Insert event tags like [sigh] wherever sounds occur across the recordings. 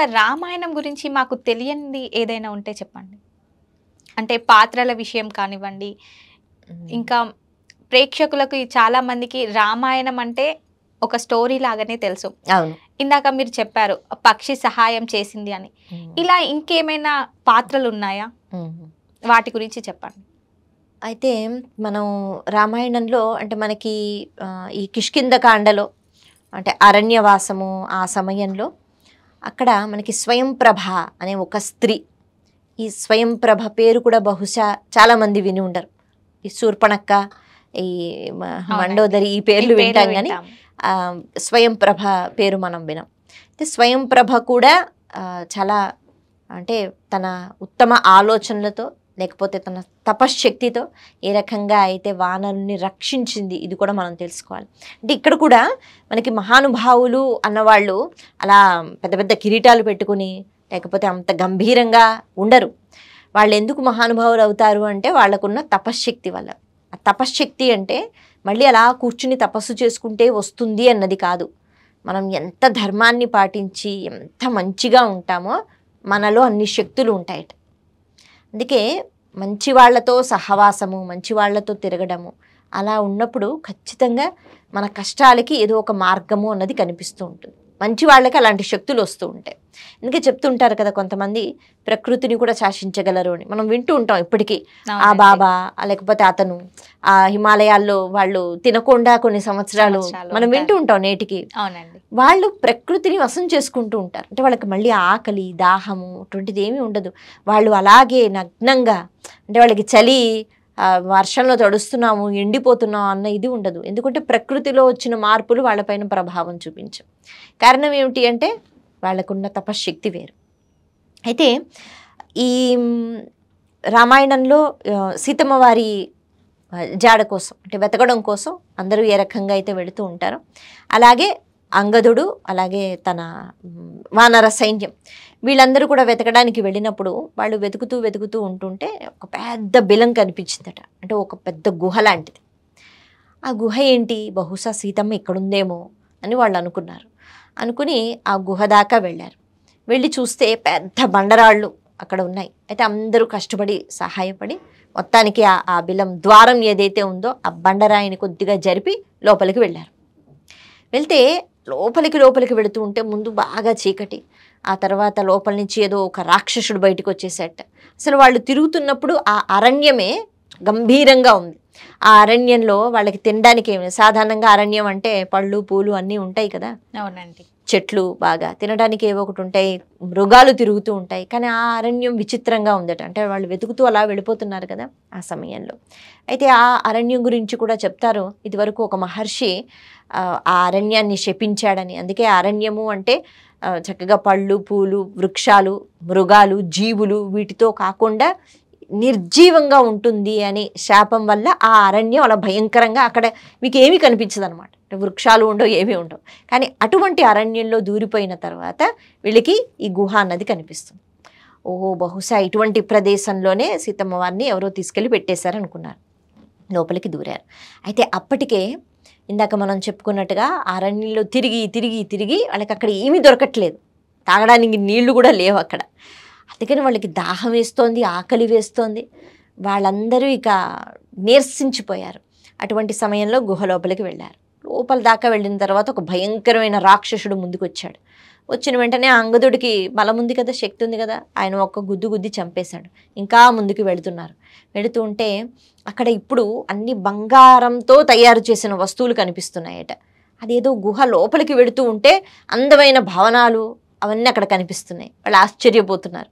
ఇంకా రామాయణం గురించి మాకు తెలియనిది ఏదైనా ఉంటే చెప్పండి అంటే పాత్రల విషయం కానివ్వండి ఇంకా ప్రేక్షకులకు చాలా మందికి రామాయణం అంటే ఒక స్టోరీ లాగానే తెలుసు ఇందాక మీరు చెప్పారు పక్షి సహాయం చేసింది అని ఇలా ఇంకేమైనా పాత్రలు ఉన్నాయా వాటి గురించి చెప్పండి అయితే మనం రామాయణంలో అంటే మనకి ఈ కిష్కింద కాండలో అంటే అరణ్యవాసము ఆ సమయంలో అక్కడ మనకి స్వయంప్రభ అనే ఒక స్త్రీ ఈ స్వయంప్రభ పేరు కూడా బహుశా చాలామంది విని ఉండరు ఈ శూర్పణక్క ఈ మండోదరి ఈ పేర్లు వింటాం కానీ స్వయంప్రభ పేరు మనం వినాం అయితే స్వయంప్రభ కూడా చాలా అంటే తన ఉత్తమ ఆలోచనలతో లేకపోతే తన తపశ్శక్తితో ఏ రకంగా అయితే వానరుని రక్షించింది ఇది కూడా మనం తెలుసుకోవాలి అంటే ఇక్కడ కూడా మనకి మహానుభావులు అన్నవాళ్ళు అలా పెద్ద పెద్ద కిరీటాలు పెట్టుకుని లేకపోతే అంత గంభీరంగా ఉండరు వాళ్ళు ఎందుకు మహానుభావులు అవుతారు అంటే వాళ్ళకున్న తపశ్శక్తి వల్ల ఆ తపశ్శక్తి అంటే మళ్ళీ అలా కూర్చుని తపస్సు చేసుకుంటే వస్తుంది అన్నది కాదు మనం ఎంత ధర్మాన్ని పాటించి ఎంత మంచిగా ఉంటామో మనలో అన్ని శక్తులు ఉంటాయట అందుకే మంచి వాళ్ళతో సహవాసము మంచి తిరగడము అలా ఉన్నప్పుడు ఖచ్చితంగా మన కష్టాలకి ఏదో ఒక మార్గము అన్నది కనిపిస్తూ ఉంటుంది మంచి వాళ్ళకి అలాంటి శక్తులు వస్తూ ఉంటాయి అందుకే చెప్తుంటారు కదా కొంతమంది ప్రకృతిని కూడా శాసించగలరు అని మనం వింటూ ఉంటాం ఇప్పటికీ ఆ బాబా లేకపోతే అతను ఆ హిమాలయాల్లో వాళ్ళు తినకుండా కొన్ని సంవత్సరాలు మనం వింటూ ఉంటాం నేటికి వాళ్ళు ప్రకృతిని వశం చేసుకుంటూ ఉంటారు అంటే వాళ్ళకి మళ్ళీ ఆకలి దాహము అటువంటిది ఏమీ ఉండదు వాళ్ళు అలాగే నగ్నంగా అంటే వాళ్ళకి చలి వర్షంలో తడుస్తున్నాము ఎండిపోతున్నాము అన్న ఇది ఉండదు ఎందుకంటే ప్రకృతిలో వచ్చిన మార్పులు వాళ్ళపైన ప్రభావం చూపించం కారణం ఏమిటి అంటే వాళ్ళకున్న తపశక్తి వేరు అయితే ఈ రామాయణంలో సీతమ్మ వారి జాడ కోసం అంటే వెతకడం కోసం అందరూ ఏ రకంగా అయితే వెళుతూ ఉంటారో అలాగే అంగదుడు అలాగే తన వానర సైన్యం వీళ్ళందరూ కూడా వెతకడానికి వెళ్ళినప్పుడు వాళ్ళు వెతుకుతూ వెతుకుతూ ఉంటుంటే ఒక పెద్ద బిలం కనిపించిందట అంటే ఒక పెద్ద గుహ లాంటిది ఆ గుహ ఏంటి బహుశా సీతమ్మ ఇక్కడుందేమో అని వాళ్ళు అనుకున్నారు అనుకుని ఆ గుహ దాకా వెళ్ళారు వెళ్ళి చూస్తే పెద్ద బండరాళ్ళు అక్కడ ఉన్నాయి అయితే అందరూ కష్టపడి సహాయపడి మొత్తానికి ఆ బిలం ద్వారం ఏదైతే ఉందో ఆ బండరాయిని కొద్దిగా జరిపి లోపలికి వెళ్ళారు వెళ్తే లోపలికి లోపలికి వెళుతూ ఉంటే ముందు బాగా చీకటి ఆ తర్వాత లోపల నుంచి ఏదో ఒక రాక్షసుడు బయటకు వచ్చేసేట అసలు వాళ్ళు తిరుగుతున్నప్పుడు ఆ అరణ్యమే గంభీరంగా ఉంది ఆ అరణ్యంలో వాళ్ళకి తినడానికి ఏమి సాధారణంగా అరణ్యం అంటే పళ్ళు పూలు అన్నీ ఉంటాయి కదా అవునండి చెట్లు బాగా తినడానికి ఏవో ఒకటి ఉంటాయి మృగాలు తిరుగుతూ ఉంటాయి కానీ ఆ అరణ్యం విచిత్రంగా ఉందట అంటే వాళ్ళు వెతుకుతూ అలా వెళ్ళిపోతున్నారు కదా ఆ సమయంలో అయితే ఆ అరణ్యం గురించి కూడా చెప్తారు ఇదివరకు ఒక మహర్షి ఆ అరణ్యాన్ని శపించాడని అందుకే అరణ్యము అంటే చక్కగా పళ్ళు పూలు వృక్షాలు మృగాలు జీవులు వీటితో కాకుండా నిర్జీవంగా ఉంటుంది అని శాపం వల్ల ఆ అరణ్యం అలా భయంకరంగా అక్కడ మీకు ఏమీ కనిపించదు అనమాట వృక్షాలు ఉండవు ఏమీ ఉండవు కానీ అటువంటి అరణ్యంలో దూరిపోయిన తర్వాత వీళ్ళకి ఈ గుహ అన్నది కనిపిస్తుంది ఓహో బహుశా ఇటువంటి ప్రదేశంలోనే సీతమ్మ వారిని ఎవరో తీసుకెళ్ళి పెట్టేశారనుకున్నారు లోపలికి దూరారు అయితే అప్పటికే ఇందాక మనం చెప్పుకున్నట్టుగా అరణ్యంలో తిరిగి తిరిగి తిరిగి వాళ్ళకి అక్కడ ఏమీ దొరకట్లేదు తాగడానికి నీళ్లు కూడా లేవు అక్కడ అందుకని వాళ్ళకి దాహం వేస్తోంది ఆకలి వేస్తోంది వాళ్ళందరూ ఇక నీరసించిపోయారు అటువంటి సమయంలో గుహ లోపలికి వెళ్ళారు లోపల దాకా వెళ్ళిన తర్వాత ఒక భయంకరమైన రాక్షసుడు ముందుకొచ్చాడు వచ్చిన వెంటనే అంగదుడికి బలం ఉంది కదా శక్తి ఉంది కదా ఆయన ఒక్క గుద్దు గుద్ది చంపేశాడు ఇంకా ముందుకు వెళుతున్నారు వెళుతూ ఉంటే అక్కడ ఇప్పుడు అన్ని బంగారంతో తయారు చేసిన వస్తువులు కనిపిస్తున్నాయట అదేదో గుహ లోపలికి వెళుతూ ఉంటే అందమైన భవనాలు అవన్నీ అక్కడ కనిపిస్తున్నాయి వాళ్ళు ఆశ్చర్యపోతున్నారు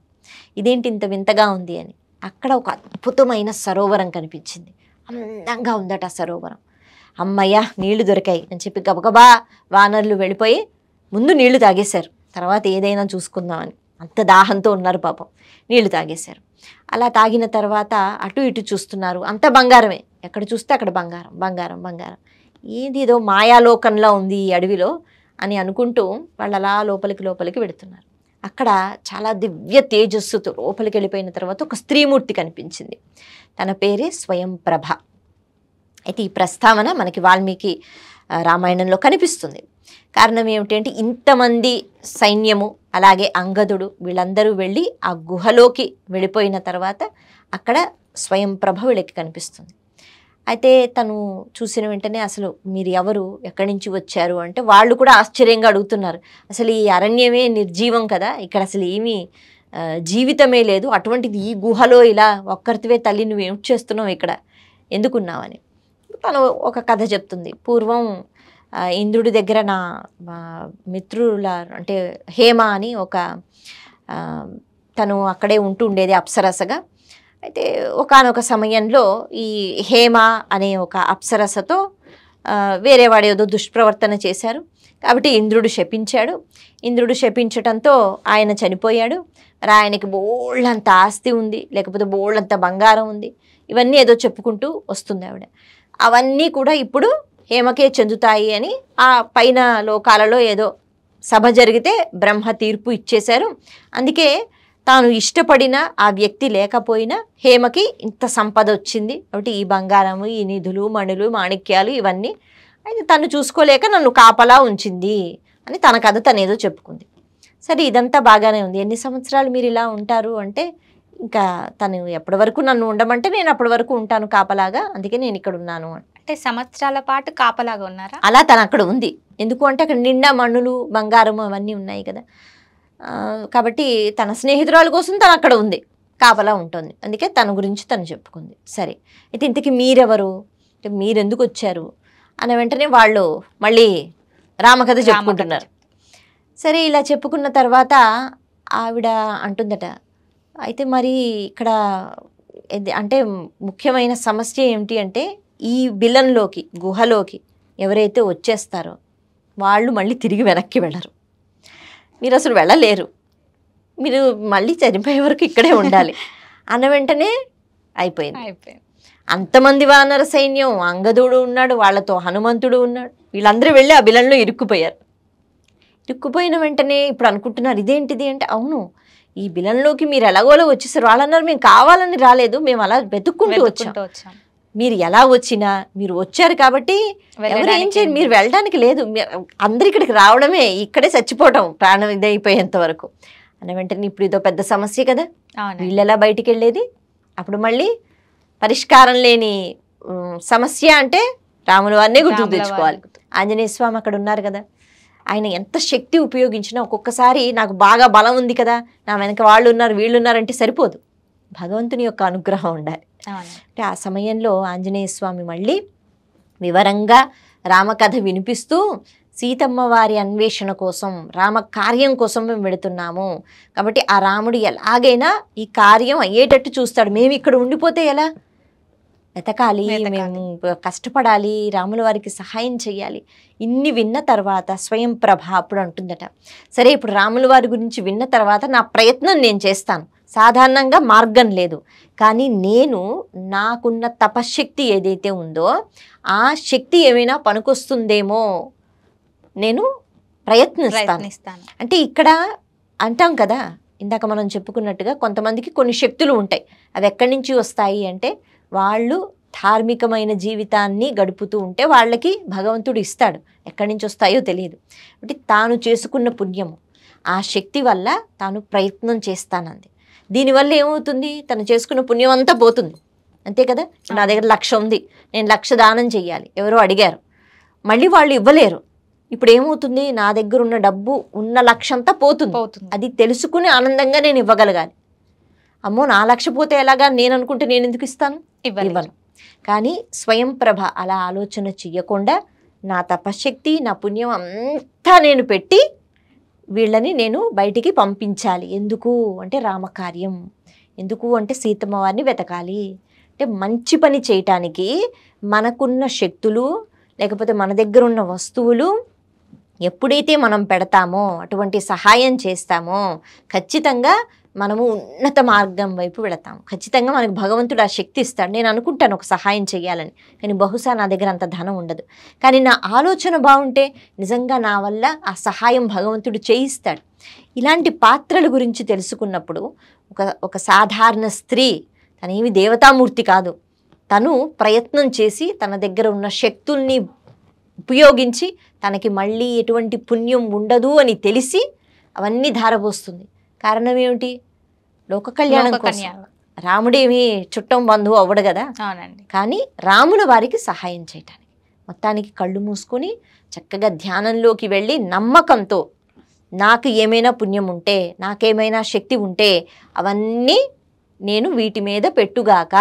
ఇదేంటి ఇంత వింతగా ఉంది అని అక్కడ ఒక అద్భుతమైన సరోవరం కనిపించింది అందంగా ఉందట ఆ సరోవరం అమ్మయ్య నీళ్లు దొరికాయి అని చెప్పి గబగబా వానర్లు వెళ్ళిపోయి ముందు నీళ్లు తాగేశారు తర్వాత ఏదైనా చూసుకుందామని అంత దాహంతో ఉన్నారు పాపం నీళ్లు తాగేశారు అలా తాగిన తర్వాత అటు ఇటు చూస్తున్నారు అంత బంగారమే ఎక్కడ చూస్తే అక్కడ బంగారం బంగారం బంగారం ఏది ఏదో మాయాలోకంలో ఉంది ఈ అడవిలో అని అనుకుంటూ వాళ్ళు అలా లోపలికి లోపలికి వెడుతున్నారు అక్కడ చాలా దివ్య తేజస్సుతో లోపలికి వెళ్ళిపోయిన తర్వాత ఒక స్త్రీమూర్తి కనిపించింది తన పేరే స్వయం ప్రభ అయితే ఈ ప్రస్తావన మనకి వాల్మీకి రామాయణంలో కనిపిస్తుంది కారణం ఏమిటంటే ఇంతమంది సైన్యము అలాగే అంగదుడు వీళ్ళందరూ వెళ్ళి ఆ గుహలోకి వెళ్ళిపోయిన తర్వాత అక్కడ స్వయం ప్రభ వీళ్ళకి కనిపిస్తుంది అయితే తను చూసిన వెంటనే అసలు మీరు ఎవరు ఎక్కడి నుంచి వచ్చారు అంటే వాళ్ళు కూడా ఆశ్చర్యంగా అడుగుతున్నారు అసలు ఈ అరణ్యమే నిర్జీవం కదా ఇక్కడ అసలు ఏమీ జీవితమే లేదు అటువంటిది ఈ గుహలో ఇలా ఒక్కరితివే తల్లి నువ్వేం చేస్తున్నావు ఇక్కడ ఎందుకున్నావని తను ఒక కథ చెప్తుంది పూర్వం ఇంద్రుడి దగ్గర నా మిత్రుల అంటే హేమ అని ఒక తను అక్కడే ఉంటూ ఉండేది అప్సరసగా అయితే ఒకనొక సమయంలో ఈ హేమ అనే ఒక అప్సరసతో వేరే ఏదో దుష్ప్రవర్తన చేశారు కాబట్టి ఇంద్రుడు శపించాడు ఇంద్రుడు శపించటంతో ఆయన చనిపోయాడు రాయనికి బోళ్ళంత ఆస్తి ఉంది లేకపోతే బోళ్ళంత బంగారం ఉంది ఇవన్నీ ఏదో చెప్పుకుంటూ వస్తుంది ఆవిడ అవన్నీ కూడా ఇప్పుడు హేమకే చెందుతాయి అని ఆ పైన లోకాలలో ఏదో సభ జరిగితే బ్రహ్మ తీర్పు ఇచ్చేశారు అందుకే తాను ఇష్టపడిన ఆ వ్యక్తి లేకపోయినా హేమకి ఇంత సంపద వచ్చింది కాబట్టి ఈ బంగారము ఈ నిధులు మణులు మాణిక్యాలు ఇవన్నీ అయితే తను చూసుకోలేక నన్ను కాపలా ఉంచింది అని తన కథ తనేదో చెప్పుకుంది సరే ఇదంతా బాగానే ఉంది ఎన్ని సంవత్సరాలు మీరు ఇలా ఉంటారు అంటే ఇంకా తను ఎప్పటి వరకు నన్ను ఉండమంటే నేను అప్పటి వరకు ఉంటాను కాపలాగా అందుకే నేను ఇక్కడ ఉన్నాను అంటే సంవత్సరాల పాటు కాపలాగా ఉన్నారా అలా తను అక్కడ ఉంది ఎందుకు అంటే అక్కడ నిండా మణులు బంగారం అవన్నీ ఉన్నాయి కదా కాబట్టి తన స్నేహితురాల కోసం తను అక్కడ ఉంది కాపలా ఉంటుంది అందుకే తన గురించి తను చెప్పుకుంది సరే అయితే ఇంతకీ మీరెవరు అంటే మీరెందుకు వచ్చారు అన్న వెంటనే వాళ్ళు మళ్ళీ రామకథ చెప్పుకుంటున్నారు సరే ఇలా చెప్పుకున్న తర్వాత ఆవిడ అంటుందట అయితే మరి ఇక్కడ అంటే ముఖ్యమైన సమస్య ఏమిటి అంటే ఈ బిలంలోకి గుహలోకి ఎవరైతే వచ్చేస్తారో వాళ్ళు మళ్ళీ తిరిగి వెనక్కి వెళ్ళరు మీరు అసలు వెళ్ళలేరు మీరు మళ్ళీ చనిపోయే వరకు ఇక్కడే ఉండాలి [laughs] అన్న వెంటనే అయిపోయింది అయిపోయింది అంతమంది వానర సైన్యం అంగదుడు ఉన్నాడు వాళ్ళతో హనుమంతుడు ఉన్నాడు వీళ్ళందరూ వెళ్ళి అభిలంలో ఇరుక్కుపోయారు ఇరుక్కుపోయిన వెంటనే ఇప్పుడు అనుకుంటున్నారు ఇదేంటిది అంటే అవును ఈ బిలంలోకి మీరు ఎలాగోలో వచ్చేసారు వాళ్ళన్నారు మేము కావాలని రాలేదు మేము అలా వెతుక్కుంటూ వచ్చాం మీరు ఎలా వచ్చినా మీరు వచ్చారు కాబట్టి ఎవరు ఏం చేయండి మీరు వెళ్ళడానికి లేదు అందరు ఇక్కడికి రావడమే ఇక్కడే చచ్చిపోవటం ప్రాణం ఇదైపోయేంత వరకు అన్న వెంటనే ఇప్పుడు ఇదో పెద్ద సమస్య కదా వీళ్ళు ఎలా బయటికి వెళ్ళేది అప్పుడు మళ్ళీ పరిష్కారం లేని సమస్య అంటే రాములు వారినే గుర్తుకు తెచ్చుకోవాలి ఆంజనేయ స్వామి అక్కడ ఉన్నారు కదా ఆయన ఎంత శక్తి ఉపయోగించినా ఒక్కొక్కసారి నాకు బాగా బలం ఉంది కదా నా వెనక వాళ్ళు ఉన్నారు వీళ్ళు ఉన్నారంటే సరిపోదు భగవంతుని యొక్క అనుగ్రహం ఉండాలి అంటే ఆ సమయంలో ఆంజనేయ స్వామి మళ్ళీ వివరంగా రామకథ వినిపిస్తూ సీతమ్మ వారి అన్వేషణ కోసం రామ కార్యం కోసం మేము వెళుతున్నాము కాబట్టి ఆ రాముడు ఎలాగైనా ఈ కార్యం అయ్యేటట్టు చూస్తాడు మేము ఇక్కడ ఉండిపోతే ఎలా వెతకాలి మేము కష్టపడాలి రాముల వారికి సహాయం చేయాలి ఇన్ని విన్న తర్వాత స్వయం ప్రభ అప్పుడు అంటుందట సరే ఇప్పుడు రాముల వారి గురించి విన్న తర్వాత నా ప్రయత్నం నేను చేస్తాను సాధారణంగా మార్గం లేదు కానీ నేను నాకున్న తపశక్తి ఏదైతే ఉందో ఆ శక్తి ఏమైనా పనికొస్తుందేమో నేను ప్రయత్నిస్తాను అంటే ఇక్కడ అంటాం కదా ఇందాక మనం చెప్పుకున్నట్టుగా కొంతమందికి కొన్ని శక్తులు ఉంటాయి అవి ఎక్కడి నుంచి వస్తాయి అంటే వాళ్ళు ధార్మికమైన జీవితాన్ని గడుపుతూ ఉంటే వాళ్ళకి భగవంతుడు ఇస్తాడు ఎక్కడి నుంచి వస్తాయో తెలియదు అంటే తాను చేసుకున్న పుణ్యము ఆ శక్తి వల్ల తాను ప్రయత్నం చేస్తానంది దీనివల్ల ఏమవుతుంది తను చేసుకున్న పుణ్యం అంతా పోతుంది అంతే కదా నా దగ్గర లక్ష ఉంది నేను లక్ష దానం చేయాలి ఎవరో అడిగారు మళ్ళీ వాళ్ళు ఇవ్వలేరు ఇప్పుడు ఏమవుతుంది నా దగ్గర ఉన్న డబ్బు ఉన్న లక్షంతా పోతుంది పోతుంది అది తెలుసుకుని ఆనందంగా నేను ఇవ్వగలగాలి అమ్మో నా లక్ష పోతే ఎలాగా నేను అనుకుంటే నేను ఎందుకు ఇస్తాను ఇవ్వను కానీ స్వయం ప్రభ అలా ఆలోచన చెయ్యకుండా నా తపశక్తి నా పుణ్యం అంతా నేను పెట్టి వీళ్ళని నేను బయటికి పంపించాలి ఎందుకు అంటే రామకార్యం ఎందుకు అంటే సీతమ్మ వారిని వెతకాలి అంటే మంచి పని చేయటానికి మనకున్న శక్తులు లేకపోతే మన దగ్గర ఉన్న వస్తువులు ఎప్పుడైతే మనం పెడతామో అటువంటి సహాయం చేస్తామో ఖచ్చితంగా మనము ఉన్నత మార్గం వైపు వెళతాం ఖచ్చితంగా మనకు భగవంతుడు ఆ శక్తి ఇస్తాడు నేను అనుకుంటాను ఒక సహాయం చేయాలని కానీ బహుశా నా దగ్గర అంత ధనం ఉండదు కానీ నా ఆలోచన బాగుంటే నిజంగా నా వల్ల ఆ సహాయం భగవంతుడు చేయిస్తాడు ఇలాంటి పాత్రల గురించి తెలుసుకున్నప్పుడు ఒక ఒక సాధారణ స్త్రీ తనేమి దేవతామూర్తి కాదు తను ప్రయత్నం చేసి తన దగ్గర ఉన్న శక్తుల్ని ఉపయోగించి తనకి మళ్ళీ ఎటువంటి పుణ్యం ఉండదు అని తెలిసి అవన్నీ ధారపోస్తుంది కారణం ఏమిటి లోక కళ్యాణం కళ్యాణం రాముడేమి చుట్టం బంధువు అవ్వడు కదా అవునండి కానీ రాముల వారికి సహాయం చేయటానికి మొత్తానికి కళ్ళు మూసుకొని చక్కగా ధ్యానంలోకి వెళ్ళి నమ్మకంతో నాకు ఏమైనా పుణ్యం ఉంటే నాకేమైనా శక్తి ఉంటే అవన్నీ నేను వీటి మీద పెట్టుగాక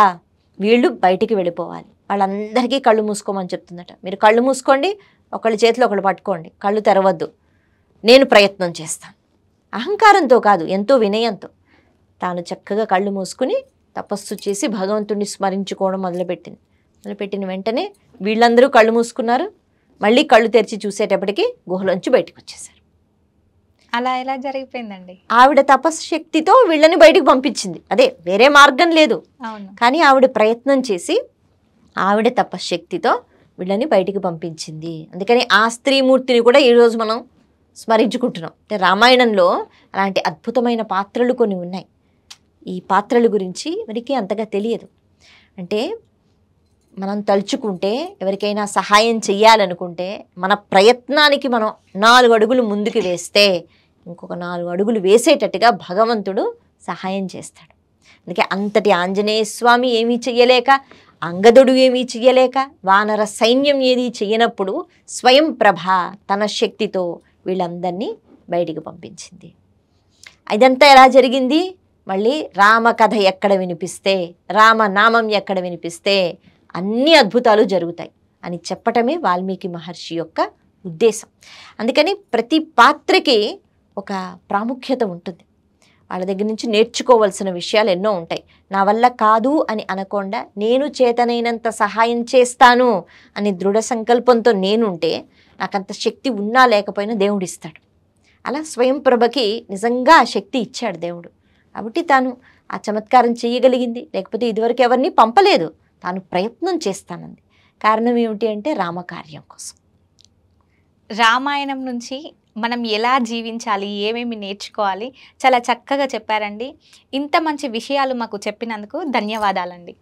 వీళ్ళు బయటికి వెళ్ళిపోవాలి వాళ్ళందరికీ కళ్ళు మూసుకోమని చెప్తుందట మీరు కళ్ళు మూసుకోండి ఒకళ్ళ చేతిలో ఒకళ్ళు పట్టుకోండి కళ్ళు తెరవద్దు నేను ప్రయత్నం చేస్తాను అహంకారంతో కాదు ఎంతో వినయంతో తాను చక్కగా కళ్ళు మూసుకుని తపస్సు చేసి భగవంతుడిని స్మరించుకోవడం మొదలుపెట్టింది మొదలుపెట్టిన వెంటనే వీళ్ళందరూ కళ్ళు మూసుకున్నారు మళ్ళీ కళ్ళు తెరిచి చూసేటప్పటికి గుహలోంచి బయటకు వచ్చేసారు అలా ఎలా జరిగిపోయిందండి ఆవిడ తపస్సు శక్తితో వీళ్ళని బయటకు పంపించింది అదే వేరే మార్గం లేదు కానీ ఆవిడ ప్రయత్నం చేసి ఆవిడ తపశ్శక్తితో వీళ్ళని బయటికి పంపించింది అందుకని ఆ స్త్రీమూర్తిని కూడా ఈరోజు మనం స్మరించుకుంటున్నాం అంటే రామాయణంలో అలాంటి అద్భుతమైన పాత్రలు కొన్ని ఉన్నాయి ఈ పాత్రల గురించి మనకి అంతగా తెలియదు అంటే మనం తలుచుకుంటే ఎవరికైనా సహాయం చేయాలనుకుంటే మన ప్రయత్నానికి మనం నాలుగు అడుగులు ముందుకు వేస్తే ఇంకొక నాలుగు అడుగులు వేసేటట్టుగా భగవంతుడు సహాయం చేస్తాడు అందుకే అంతటి ఆంజనేయ స్వామి ఏమీ చెయ్యలేక అంగదుడు ఏమీ చెయ్యలేక వానర సైన్యం ఏది చెయ్యనప్పుడు స్వయం ప్రభ తన శక్తితో వీళ్ళందరినీ బయటికి పంపించింది ఇదంతా ఎలా జరిగింది మళ్ళీ రామ కథ ఎక్కడ వినిపిస్తే రామనామం ఎక్కడ వినిపిస్తే అన్ని అద్భుతాలు జరుగుతాయి అని చెప్పటమే వాల్మీకి మహర్షి యొక్క ఉద్దేశం అందుకని ప్రతి పాత్రకి ఒక ప్రాముఖ్యత ఉంటుంది వాళ్ళ దగ్గర నుంచి నేర్చుకోవాల్సిన విషయాలు ఎన్నో ఉంటాయి నా వల్ల కాదు అని అనకుండా నేను చేతనైనంత సహాయం చేస్తాను అని దృఢ సంకల్పంతో నేనుంటే నాకంత శక్తి ఉన్నా లేకపోయినా దేవుడిస్తాడు అలా స్వయం ప్రభకి నిజంగా ఆ శక్తి ఇచ్చాడు దేవుడు కాబట్టి తాను ఆ చమత్కారం చేయగలిగింది లేకపోతే ఇదివరకు ఎవరిని పంపలేదు తాను ప్రయత్నం చేస్తానంది కారణం ఏమిటి అంటే రామకార్యం కోసం రామాయణం నుంచి మనం ఎలా జీవించాలి ఏమేమి నేర్చుకోవాలి చాలా చక్కగా చెప్పారండి ఇంత మంచి విషయాలు మాకు చెప్పినందుకు ధన్యవాదాలండి